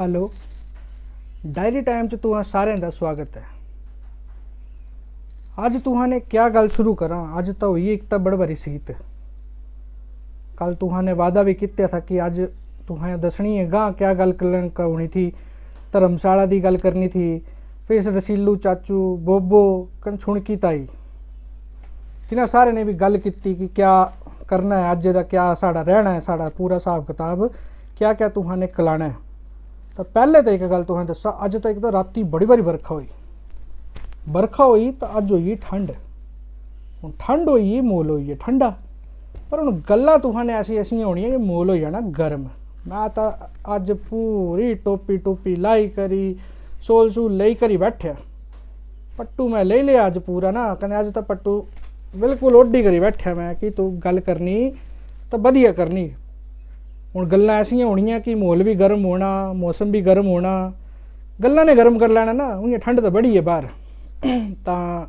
hello diary time 'ਚ ਤੁਹਾਂ ਸਾਰਿਆਂ ਦਾ ਸਵਾਗਤ ਹੈ ਅੱਜ ਤੁਹਾਨੂੰ ਕਿਆ ਗੱਲ ਸ਼ੁਰੂ ਕਰਾਂ ਅੱਜ ਤਾਂ ਹੋਈ ਇੱਕ ਤਾਂ ਬੜ ਸੀਤ ਕੱਲ ਤੁਹਾਨੂੰ ਵਾਦਾ ਵੀ ਕੀਤਾ ਸੀ ਕਿ ਅੱਜ ਤੁਹਾਂ ਦਸਣੀ ਹੈ ਗਾਂ ਕਿਆ ਗੱਲ ਕਰਨ ਹੋਣੀ ਥੀ ਧਰਮਸ਼ਾਲਾ ਦੀ ਗੱਲ ਕਰਨੀ ਸੀ ਫੇਸ ਰਸੀਲੂ ਚਾਚੂ ਬੋਬੋ ਕਨਛੁਣਕੀ ਤਾਈ ਇਹਨਾਂ ਸਾਰੇ ਨੇ ਵੀ ਗੱਲ ਕੀਤੀ ਕਿ ਕਿਆ ਕਰਨਾ ਹੈ ਅੱਜ ਦਾ ਕਿਆ ਸਾਡਾ ਰਹਿਣਾ ਹੈ ਸਾਡਾ ਪੂਰਾ ਹਿਸਾਬ ਕਿਤਾਬ ਕਿਆ ਕਿਆ ਤੁਹਾਨੂੰ ਕਲਾਣਾ ਹੈ ਤਾਂ ਪਹਿਲੇ ਤਾਂ ਇੱਕ ਗੱਲ ਤੁਹਾਨੂੰ ਦੱਸਾਂ ਅੱਜ ਤਾਂ ਇੱਕ ਤਾਂ ਰਾਤੀ ਬੜੀ ਬੜੀ ਵਰਖਾ ਹੋਈ ਵਰਖਾ ਹੋਈ ਤਾਂ ਅੱਜ ਹੋਈ ਠੰਡ ਹੁਣ ਠੰਡ ਹੋਈ ਮੋਲ ਹੋਈ ਠੰਡਾ ਪਰ ਹੁਣ ਗੱਲਾਂ ਤੁਹਾਨੂੰ ਐਸੀ ਐਸੀਆਂ ਹੋਣੀਆਂ ਕਿ ਮੋਲ ਹੋ ਜਾਣਾ ਗਰਮ ਮੈਂ ਤਾਂ ਅੱਜ ਪੂਰੀ ਟੋਪੀ ਟੋਪੀ ਲਾਈ ਕਰੀ ਸੋਲ ਸੂ ਲਈ ਕਰੀ ਬੈਠਿਆ ਪੱਟੂ ਮੈਂ ਲੈ ਲਿਆ ਅੱਜ ਪੂਰਾ ਨਾ ਕਹਿੰਦੇ ਅੱਜ ਤਾਂ ਪੱਟੂ ਬਿਲਕੁਲ ਓਡੀ ਕਰੀ ਬੈਠਿਆ ਮੈਂ ਕਿ ਤੂੰ ਗੱਲ ਕਰਨੀ ਤਾਂ ਵਧੀਆ ਕਰਨੀ ਹੁਣ ਗੱਲਾਂ ਐਸੀਆਂ ਹੋਣੀਆਂ ਕਿ ਮਾਹੌਲ ਵੀ ਗਰਮ ਹੋਣਾ ਮੌਸਮ ਵੀ ਗਰਮ ਹੋਣਾ ਗੱਲਾਂ ਨੇ ਗਰਮ ਕਰ ਲੈਣਾ ਨਾ ਉਹ ਠੰਡ ਤਾਂ ਬੜੀ ਹੈ ਬਾਹਰ ਤਾਂ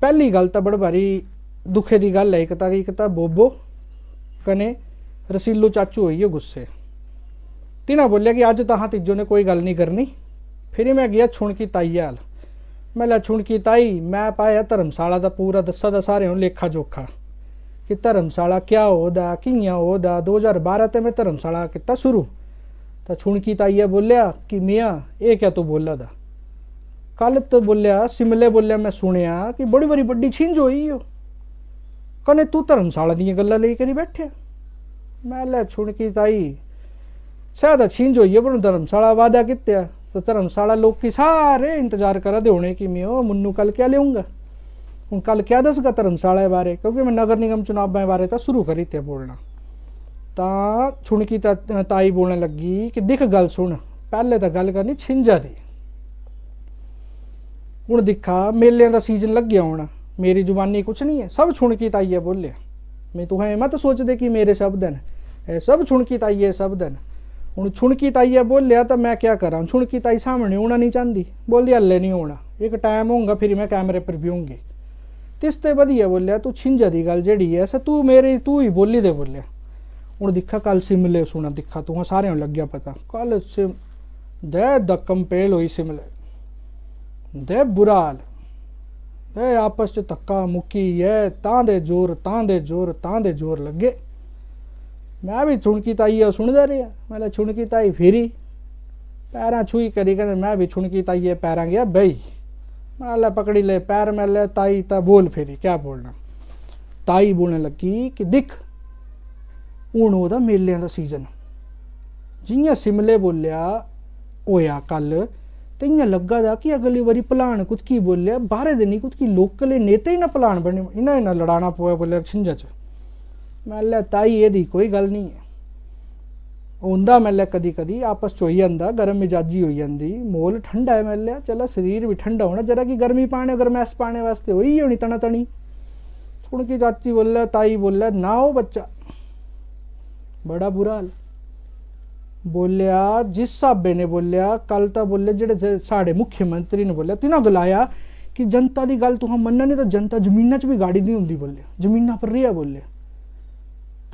ਪਹਿਲੀ ਗੱਲ ਤਾਂ ਬੜ ਭਾਰੀ ਦੁੱਖੇ ਦੀ ਗੱਲ ਹੈ ਇੱਕ ਤਾਂ ਇੱਕ ਤਾਂ ਬੋਬੋ ਕਨੇ ਰਸੀਲੋ ਚਾਚੂ ਹੋਈ ਉਹ ਗੁੱਸੇ ਤਿਨਾ ਬੋਲਿਆ ਕਿ ਅੱਜ ਤਾਂ ਹਾਂ ਤੀਜੋ ਨੇ ਕੋਈ ਗੱਲ ਨਹੀਂ ਕਰਨੀ ਫਿਰ ਮੈਂ ਗਿਆ ਛੁਣਕੀ ਤਾਈ ਹਾਲ ਮੈਂ ਲਾ ਛੁਣਕੀ ਤਾਈ ਮੈਂ ਪਾਇਆ ਧਰਮਸ਼ਾਲਾ ਦਾ ਪੂਰਾ ਦੱਸਾ ਦਾ ਸਾਰਿਆਂ ਨੂੰ ਲੇਖਾ ਜੋਖਾ कि धर्मशाला क्या होदा किया होदा दो हज़ार बारह ते मैं धर्मशाला किता शुरू तो छुणकी ताइया बोलिया कि मियाँ ये क्या तू बोला था कल तो बोलिया शिमले बोलिया मैं सुनिया कि बड़ी बड़ी बड़ी छिंज होई हो कने तू धर्मशाला दियाँ गल्ला करी बैठे मैं ले छुणकी ताई शायद छिंज होई है पर धर्मशाला वादा कित्या तो धर्मशाला लोग सारे इंतजार करा दे होने कि मैं मुन्नू कल क्या लेऊंगा उन कलक्यादस का धर्मशाला बारे क्योंकि मैं नगर निगम चुनाव बारे था शुरू करी थे बोलना ਤਾਂ ਛੁਣਕੀ ਤਾਈ ਬੋਲਣ ਲੱਗੀ ਕਿ ਦੇਖ ਗੱਲ ਸੁਣ ਪਹਿਲੇ ਤਾਂ ਗੱਲ ਕਰਨੀ ਛਿੰਜਾ ਦੀ ਹੁਣ ਦਿਖਾ ਮੇਲਿਆਂ ਦਾ ਸੀਜ਼ਨ ਲੱਗਿਆ ਹੋਣਾ ਮੇਰੀ ਜ਼ੁਬਾਨੀ ਕੁਛ ਨਹੀਂ ਹੈ ਸਭ ਛੁਣਕੀ ਤਾਈਏ ਬੋਲਿਆ ਮੈਂ ਤੂੰ ਹੈ ਮਤ ਸੋਚਦੇ ਕਿ ਮੇਰੇ ਸ਼ਬਦ ਹਨ ਇਹ ਸਭ ਛੁਣਕੀ ਤਾਈਏ ਸ਼ਬਦ ਹਨ ਹੁਣ ਛੁਣਕੀ ਤਾਈਏ ਬੋਲਿਆ ਤਾਂ ਮੈਂ ਕੀ ਕਰਾਂ ਛੁਣਕੀ ਤਾਈ ਸਾਹਮਣੇ ਹੋਣਾ ਨਹੀਂ ਚਾਹੁੰਦੀ ਬੋਲਦੀ ਹੱਲੇ ਨਹੀਂ ਹੋਣਾ ਇੱਕ ਟਾਈਮ ਹੋਊਗਾ ਫਿਰ ਮੈਂ ਕੈਮਰੇ ਪਰ ਵੀ ਹੋਊਂਗੀ ਤਿਸ ਤੇ ਵਧੀਆ ਬੋਲਿਆ ਤੂੰ ਛਿੰਝਾ ਦੀ ਗੱਲ ਜਿਹੜੀ ਐ ਸ ਤੂੰ ਮੇਰੇ ਤੂੰ ਹੀ ਬੋਲੀ ਦੇ ਬੋਲਿਆ ਹੁਣ ਦਿਖਾ ਕੱਲ ਸਿਮਲੇ ਸੁਣਾ ਦਿਖਾ ਤੂੰ ਸਾਰਿਆਂ ਨੂੰ ਲੱਗਿਆ ਪਤਾ ਕੱਲ ਸਿਮ ਦੇ ਦਕਮ ਪੇਲ ਹੋਈ ਸਿਮਲੇ ਦੇ ਬੁਰਾਲ ਦੇ ਆਪਸ ਚ ਤੱਕਾ ਮੁੱਕੀ ਐ ਤਾਂ ਦੇ ਜ਼ੋਰ ਤਾਂ ਦੇ ਜ਼ੋਰ ਤਾਂ ਦੇ ਜ਼ੋਰ ਲੱਗੇ ਮੈਂ ਵੀ ਛੁਣਕੀ ਤਾਈ ਆ ਸੁਣਦਾ ਰਿਹਾ ਮੈਂ ਲਾ ਛੁਣਕੀ ਤਾਈ ਫੇਰੀ ਪੈਰਾਂ ਛੂਈ ਕਰੀ ਕਹਿੰਦਾ ਮੈਂ ਵੀ ਛੁਣਕੀ ਤਾਈ ਐ ਪੈਰਾਂ ਗਿਆ ਬਈ माला पकड़ी ले पैर में ले ताई ता बोल फेरी क्या बोलना ताई बोलने लगी कि दिख हूँ ओदा मेलें का सीजन जियां शिमले बोलिया होया कल तो इयां लगा दा कि अगली बारी भलान कुतकी बोलिया बाहरे दे नहीं कुतकी लोकल नेता ही ना भलान बने इन्हें ना लड़ाना पोया बोलिया छिंजा च मैं ताई एदी कोई गल नहीं है उंदा मैल्या कधी कधी आपस चोई अंदा गरम मिजाजी होई जंदी मोल ठंडा है मैल्या चला शरीर भी ठंडा होना जरा कि गर्मी पाने गरमैस पाने वास्ते होई होनी तना तनी सुन के चाची बोल ताई बोल ना हो बच्चा बड़ा बुरा हाल बोलिया जिस स्हाबे ने बोलिया कल तो बोले जेह्ड़े साढ़े मुख्यमंत्री ने बोलिया तिना गलाया कि जनता की गल तुस मन्नने तो जनता जमीना च भी गाड़ी दी होंदी बोले जमीना पर रेहा बोले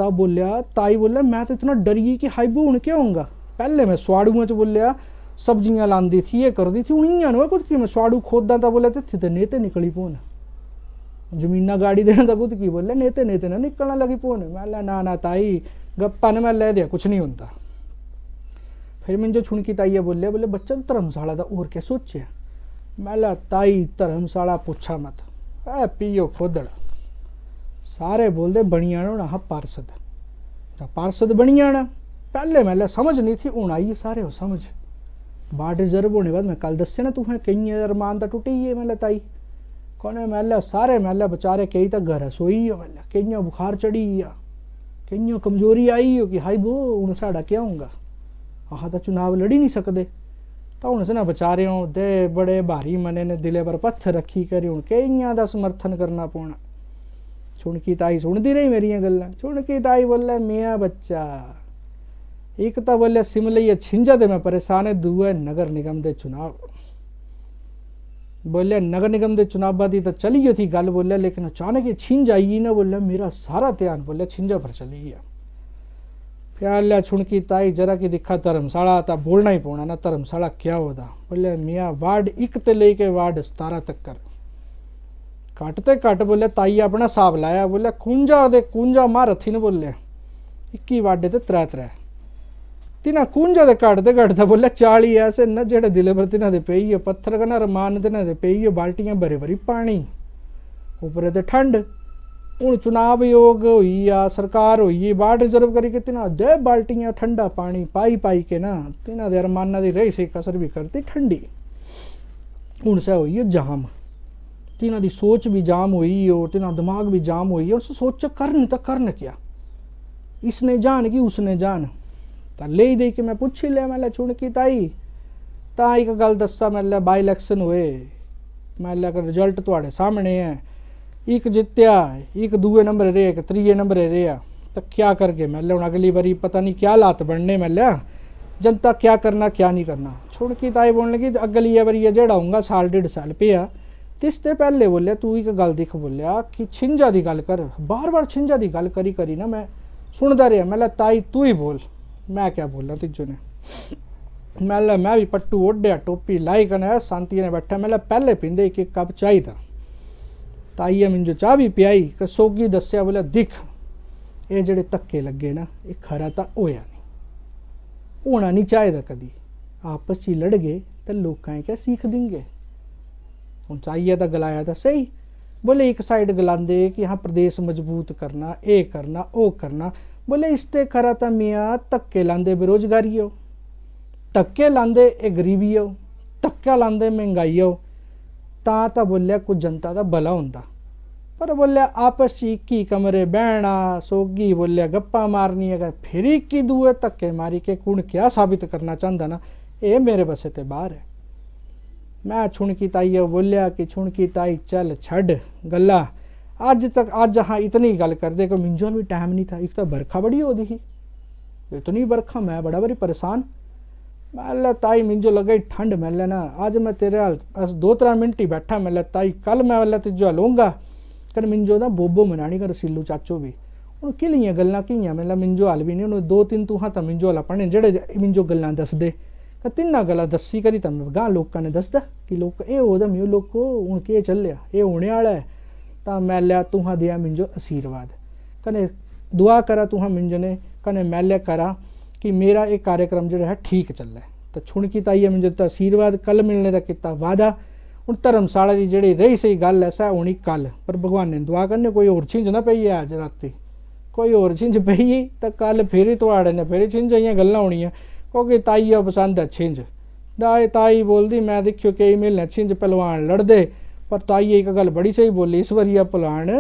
ता बोलिया ताई बोलिया मैं तो इतना डर गई कि हाई भून क्या होगा पहले मैं सुआड़ुआ च बोलिया सब्जियां लादी थी ये करती थी हूँ इं कुछ कि मैं सुआड़ू खोदा ता बोलिया तो इतने नेते निकली भून जमीना गाड़ी देने ता कुछ की बोले नेते नेते ना निकलना लगी भून मैं ना ना ताई गप्पा ने मैं ले दिया कुछ नहीं होता फिर मैंने जो छुनकी ताई बोलिया बोले बच्चा धर्मशाला था और क्या सोचे मैं ला ताई धर्मशाला पूछा मत है पियो खोदड़ा सारे बोलते बनी बनियाणो ना हाँ पार्षद बनी बनियाणा पहले मैं समझ नहीं थी हूँ आई सारे हो समझ बाढ़ रिजर्व होने बाद मैं कल दस्या ना तुम्हें कई अरमान तो टुटी ही है मैंने ताई कौने मैंने सारे मैंने बेचारे कई तो घर सोई है मैंने कई बुखार चढ़ी है कई कमजोरी आई हो कि हाई बो हूँ साढ़ा क्या होगा आह तो चुनाव लड़ी नहीं सकते तो हूँ से बेचारे दे बड़े भारी मने ने दिले पर पत्थर रखी करी हूँ कई समर्थन करना पौना छुणकी ਤਾਈ सुनती रही मेरिया ਗੱਲਾਂ छुणकी ਤਾਈ बोले मिया बच्चा एक तो बोले ਸਿਮਲਈਆ ਛਿੰਜਾ ਤੇ ਮੈਂ परेशान है ਦੂਏ नगर निगम के चुनाव बोले नगर निगम के की तो चली गई थी गल बोले लेकिन अचानक ये छिंज आई ना बोले मेरा सारा ध्यान बोले छिंजा पर चली गया प्यार लिया छुनकी ताई जरा कि दिखा धर्मशाला तो बोलना ही पौना ना धर्मशाला क्या होता बोले मिया वार्ड एक तो लेके वार्ड सतारा तक कर ਘੱਟ ਤੇ ਘੱਟ ਬੋਲੇ ਤਾਈ ਆਪਣਾ ਹਿਸਾਬ ਲਾਇਆ ਬੋਲੇ ਕੁੰਜਾ ਦੇ ਕੁੰਜਾ ਮਾਰਥੀ ਨੇ ਬੋਲੇ 21 ਵਾਡੇ ਤੇ 3 3 ਤਿਨਾ ਕੁੰਜਾ ਦੇ ਘੱਟ ਤੇ ਘੱਟ ਦਾ ਬੋਲੇ 40 ਐਸੇ ਨਾ ਜਿਹੜੇ ਦਿਲੇ ਪਰ ਤਿਨਾ ਦੇ ਪਈ ਹੈ ਪੱਥਰ ਕਨਾ ਰਮਾਨ ਤੇ ਨਾ ਦੇ ਪਈ ਹੈ ਬਾਲਟੀਆਂ ਭਰੇ ਭਰੀ ਪਾਣੀ ਉਪਰੇ ਤੇ ਠੰਡ हूँ चुनाव योग हुई या सरकार हुई है बाढ़ रिजर्व करी के तिना दे बाल्टियाँ ठंडा पानी पाई पाई के ना तिना देर मानना दी रही से कसर भी करती ठंडी हूँ से हुई है जाम ਸੋਚ ਵੀ ਜਾਮ ਹੋਈ भी ਤੇ हुई ਦਿਮਾਗ ਵੀ ਜਾਮ ਹੋਈ भी जाम ਸੋਚ और ਤਾਂ ਕਰਨ ਕਿਆ ਇਸ ਨੇ ਜਾਣ जान ਉਸ ਨੇ ਜਾਣ ਤਾਂ ਲੈ ਦੇ ਕੇ ਮੈਂ ਪੁੱਛ ਹੀ ਲਿਆ ਮੈਂ ਲੈ ਚੁਣ ਕੀ ਤਾਈ ਤਾਂ ਇੱਕ ਗੱਲ ਦੱਸਾਂ ਮੈਂ ਲੈ ਬਾਈ ਇਲੈਕਸ਼ਨ ਹੋਏ ਮੈਂ ਲੈ ਕੇ ਰਿਜ਼ਲਟ ਤੁਹਾਡੇ ਸਾਹਮਣੇ ਹੈ ਇੱਕ ਜਿੱਤਿਆ ਇੱਕ ਦੂਏ ਨੰਬਰ ਰਿਹਾ ਇੱਕ ਤ੍ਰੀਏ ਨੰਬਰ ਰਿਹਾ ਤਾਂ ਕੀ ਕਰਕੇ ਮੈਂ ਲੈ ਹੁਣ ਅਗਲੀ ਵਾਰੀ ਪਤਾ ਨਹੀਂ ਕਿਆ ਲਾਤ ਬਣਨੇ ਮੈਂ ਲਿਆ ਜਨਤਾ ਕਿਆ ਕਰਨਾ ਕਿਆ ਨਹੀਂ ਕਰਨਾ ਛੁਣ ਕੀ ਤਾਈ ਬੋਲਣ ਲੱਗੀ ਅਗਲੀ ਵਾਰੀ ਜਿਹੜਾ ਹੋਊਗਾ ਸਾਲ ਡੇਢ ਸਾਲ ਪਿਆ ਤਿਸ ਤੇ ਪਹਿਲੇ ਬੋਲਿਆ ਤੂੰ ਇੱਕ ਗੱਲ ਦੇਖ ਬੋਲਿਆ ਕਿ ਛਿੰਜਾ ਦੀ ਗੱਲ ਕਰ ਬਾਰ-ਬਾਰ ਛਿੰਜਾ ਦੀ ਗੱਲ ਕਰੀ ਕਰੀ ਨਾ ਮੈਂ ਸੁਣਦਾ ਰਿਹਾ ਮੈਂ ਲੈ ਤਾਈ ਤੂੰ ਹੀ ਬੋਲ ਮੈਂ ਕਿਆ ਬੋਲਾਂ ਤੀਜੋ ਨੇ ਮੈਂ ਲੈ ਮੈਂ ਵੀ ਪੱਟੂ ਓਢਿਆ ਟੋਪੀ ਲਾਈ ਕਨੇ ਸ਼ਾਂਤੀ ਨੇ ਬੈਠਾ ਮੈਂ ਲੈ ਪਹਿਲੇ ਪਿੰਦੇ ਇੱਕ ਇੱਕ ਕੱਪ ਚਾਹੀਦਾ ਤਾਈ ਮੈਨੂੰ ਜੋ ਚਾਹ ਵੀ ਪਿਆਈ ਕਿ ਸੋਗੀ ਦੱਸਿਆ ਬੋਲੇ ਦਿਖ ਇਹ ਜਿਹੜੇ ਤੱਕੇ ਲੱਗੇ ਨਾ ਇਹ ਖਰਾ ਤਾਂ ਹੋਇਆ ਨਹੀਂ ਹੋਣਾ ਨਹੀਂ ਚਾਹੀਦਾ ਕਦੀ ਆਪਸ ਹੀ ਲੜ ਗਏ ਤਾਂ ਲੋਕਾਂ ਇਹ ਕਿਆ ਸਿੱਖ ਦਿੰਗੇ ਚਾਹੀਏ ਤਾਂ ਗਲਾਇਆ ਤਾਂ ਸਹੀ ਬੋਲੇ ਇੱਕ ਸਾਈਡ ਗਲਾਂਦੇ ਕਿ ਹਾਂ ਪ੍ਰਦੇਸ਼ ਮਜ਼ਬੂਤ ਕਰਨਾ ਇਹ ਕਰਨਾ ਉਹ ਕਰਨਾ ਬੋਲੇ ਇਸ ਤੇ ਖਰਾ ਤਾਂ ਮੀਆਂ ਧੱਕੇ ਲਾਂਦੇ ਬੇਰੋਜ਼ਗਾਰੀ ਹੋ ਧੱਕੇ ਲਾਂਦੇ ਇਹ ਗਰੀਬੀ ਹੋ ਧੱਕਾ ਲਾਂਦੇ ਮਹਿੰਗਾਈ ਹੋ ਤਾਂ ਤਾਂ ਬੋਲੇ ਕੁਝ ਜਨਤਾ ਦਾ ਭਲਾ ਹੁੰਦਾ ਪਰ ਬੋਲੇ ਆਪਸ ਚ ਕੀ ਕਮਰੇ ਬਹਿਣਾ ਸੋਗੀ ਬੋਲੇ ਗੱਪਾਂ ਮਾਰਨੀ ਅਗਰ ਫਿਰ ਕੀ ਦੂਏ ਧੱਕੇ ਮਾਰੀ ਕੇ ਕੁਣ ਕਿਆ ਸਾਬਿਤ ਕਰਨਾ ਚਾਹੁੰਦਾ ਨਾ ਇਹ ਮੇਰੇ ਬਸੇ ਤੇ ਬਾਹਰ ਹੈ मैं छुणकी ताई बोलिया कि छुणकी ताई चल छड़ गला अज तक अज हाँ इतनी गल करदे कि मिंजोल भी टाइम नहीं था एक तो बरखा बड़ी हो दी ही इतनी बरखा मैं बड़ा बड़ी परेशान मैं ताई मिंजो लगे ठंड मैं लेना आज मैं तेरे हाल दो त्रा मिनट ही बैठा मैं ताई कल मैं वाला तुझे लूंगा कर मिंजो ना बोबो मनानी कर सिल्लू चाचो भी उन कि लिया गल्ला किया मैं मिंजो हाल भी नहीं उन्हें दो तीन तूह तो मिंजो हाल अपने जेड़े मिंजो गल्ला दसदे ਕਤਿੰਨਾ ਗਲਾ ਦੱਸੀ ਕਰੀ ਤਮ ਗਾ ਲੋਕਾਂ ਨੇ ਦੱਸਦਾ ਕਿ ਲੋਕ ਇਹ ਉਹਦਾ ਮਿਓ ਲੋਕੋ ਹੁਣ ਕੀ ਚੱਲਿਆ ਇਹ ਹੋਣੇ ਵਾਲਾ ਹੈ ਤਾਂ ਮੈਂ ਲਿਆ ਤੂੰ ਦਿਆ ਮਿੰਜੋ ਅਸੀਰਵਾਦ ਕਨੇ ਦੁਆ ਕਰਾ ਤੂੰ ਮਿੰਜਨੇ ਕਨੇ ਮੈਂ ਲਿਆ ਕਰਾ ਕਿ ਮੇਰਾ ਇਹ ਕਾਰਜਕ੍ਰਮ ਜਿਹੜਾ ਹੈ ਠੀਕ ਚੱਲੇ ਤਾਂ ਛੁਣ ਕੀ ਤਾਈਏ ਮਿੰਜੋ ਤਾਂ ਅਸੀਰਵਾਦ ਕੱਲ ਮਿਲਣੇ ਦਾ ਕੀਤਾ ਵਾਦਾ ਹੁਣ ਧਰਮਸਾਲਾ ਦੀ ਜਿਹੜੀ ਰਹੀ ਸਹੀ ਗੱਲ ਐ ਸਾ ਹੁਣੀ ਕੱਲ ਪਰ ਭਗਵਾਨ ਨੇ ਦੁਆ ਕਰਨੇ ਕੋਈ ਹੋਰ ਚੀਜ਼ ਨਾ ਪਈ ਅੱਜ ਰਾਤੀ ਕੋਈ ਹੋਰ ਚੀਜ਼ ਪਈ ਤਾਂ ਕੱਲ ਫੇਰੇ ਤੁਹਾੜੇ ਨੇ ਫੇਰੇ ਚੀਜ਼ਾਂ ਗੱਲਾਂ ਹੋਣੀਆਂ ਕਿਉਂਕਿ ਤਾਈ ਆ ਪਸੰਦ ਛਿੰਝ ਦਾ ਤਾਈ ਬੋਲਦੀ ਮੈਂ ਦੇਖਿਓ ਕਈ ਮਿਲਨੇ ਛਿੰਝ ਪਹਿਲਵਾਨ ਲੜਦੇ ਪਰ ਤਾਈ ਇੱਕ ਗੱਲ ਬੜੀ ਸਹੀ ਬੋਲੀ ਇਸ ਵਾਰੀ ਆ ਪਲਾਨ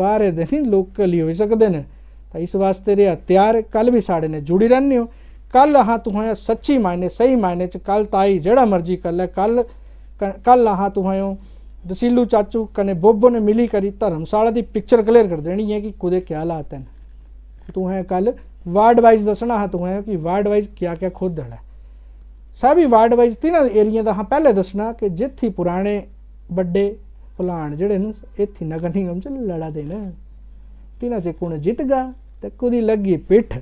ਬਾਹਰੇ ਦੇ ਨਹੀਂ ਲੋਕਲ ਹੀ ਹੋ ਸਕਦੇ ਨੇ ਤਾਂ ਇਸ ਵਾਸਤੇ ਰਿਹਾ ਤਿਆਰ ਕੱਲ ਵੀ ਸਾਡੇ ਨੇ ਜੁੜੀ ਰਹਿੰਦੇ ਹੋ ਕੱਲ ਹਾਂ ਤੁਹਾਂ ਸੱਚੀ ਮਾਇਨੇ ਸਹੀ ਮਾਇਨੇ ਚ ਕੱਲ ਤਾਈ ਜਿਹੜਾ ਮਰਜ਼ੀ ਕਰ ਲੈ ਕੱਲ ਕੱਲ ਹਾਂ ਤੁਹਾਂ ਦਸੀਲੂ ਚਾਚੂ ਕਨੇ ਬੋਬੋ ਨੇ ਮਿਲੀ ਕਰੀ ਧਰਮਸ਼ਾਲਾ ਦੀ ਪਿਕਚਰ ਕਲੀਅਰ ਕਰ ਦੇਣੀ ਹੈ ਕਿ ਕੁਦੇ ਕੀ ਹਾਲਾਤ ਹਨ ਤੂੰ ਹੈ ਕੱਲ वार्ड वाइज दसना हा तुहें कि वार्ड वाइज क्या क्या खोदना है सारी वार्ड वाइज तिना एरिए हाँ पहले दसना कि जिथे पुराने बड़े भलान जोड़े न इतनी नगर निगम च लड़ा दे तिना च कुन जित गया तो कुदी लगी पिठ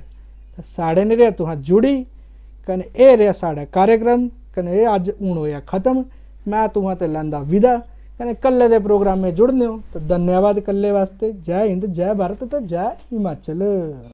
साढ़े ने रहा तुहा जुड़ी कने ए रहा साढ़ा कार्यक्रम कने ये अज हूँ होया खत्म मैं तुहा तो लैंदा विदा कने कल्ले दे प्रोग्राम में जुड़ने हो तो धन्यवाद कल वास्ते जय हिंद जय भारत तो जय हिमाचल